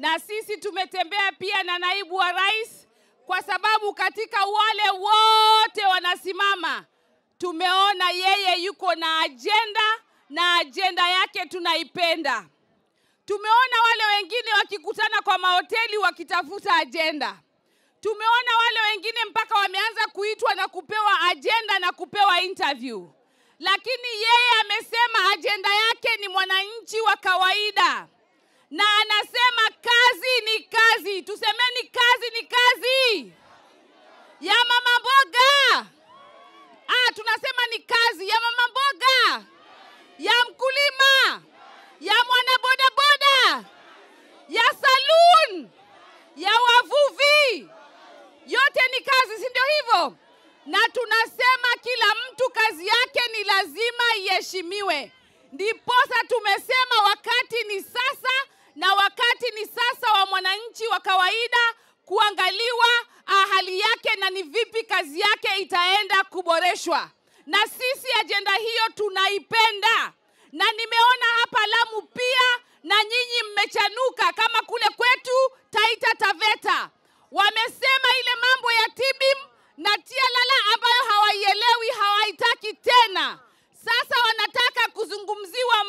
na sisi tumetembea pia na naibu wa rais, kwa sababu katika wale wote wanasimama, tumeona yeye yuko na ajenda na ajenda yake tunaipenda. Tumeona wale wengine wakikutana kwa mahoteli wakitafuta ajenda. Tumeona wale wengine mpaka wameanza kuitwa na kupewa ajenda na kupewa interview, lakini yeye amesema ajenda yake ni mwananchi wa kawaida na anasema kazi ni kazi. Tusemeni kazi ni kazi ya mama mboga. Ah, tunasema ni kazi ya mama mboga, ya mkulima, ya mwanabodaboda, ya saloon, ya wavuvi, yote ni kazi, si ndio hivyo? Na tunasema kila mtu kazi yake ni lazima iheshimiwe, ndiposa tumesema wakati ni sasa wa kawaida kuangaliwa ah, hali yake na ni vipi kazi yake itaenda kuboreshwa, na sisi ajenda hiyo tunaipenda, na nimeona hapa Lamu pia na nyinyi mmechanuka kama kule kwetu Taita Taveta wamesema ile mambo ya TBIM na TIA-LALA ambayo hawaielewi hawaitaki tena. Sasa wanataka kuzungumziwa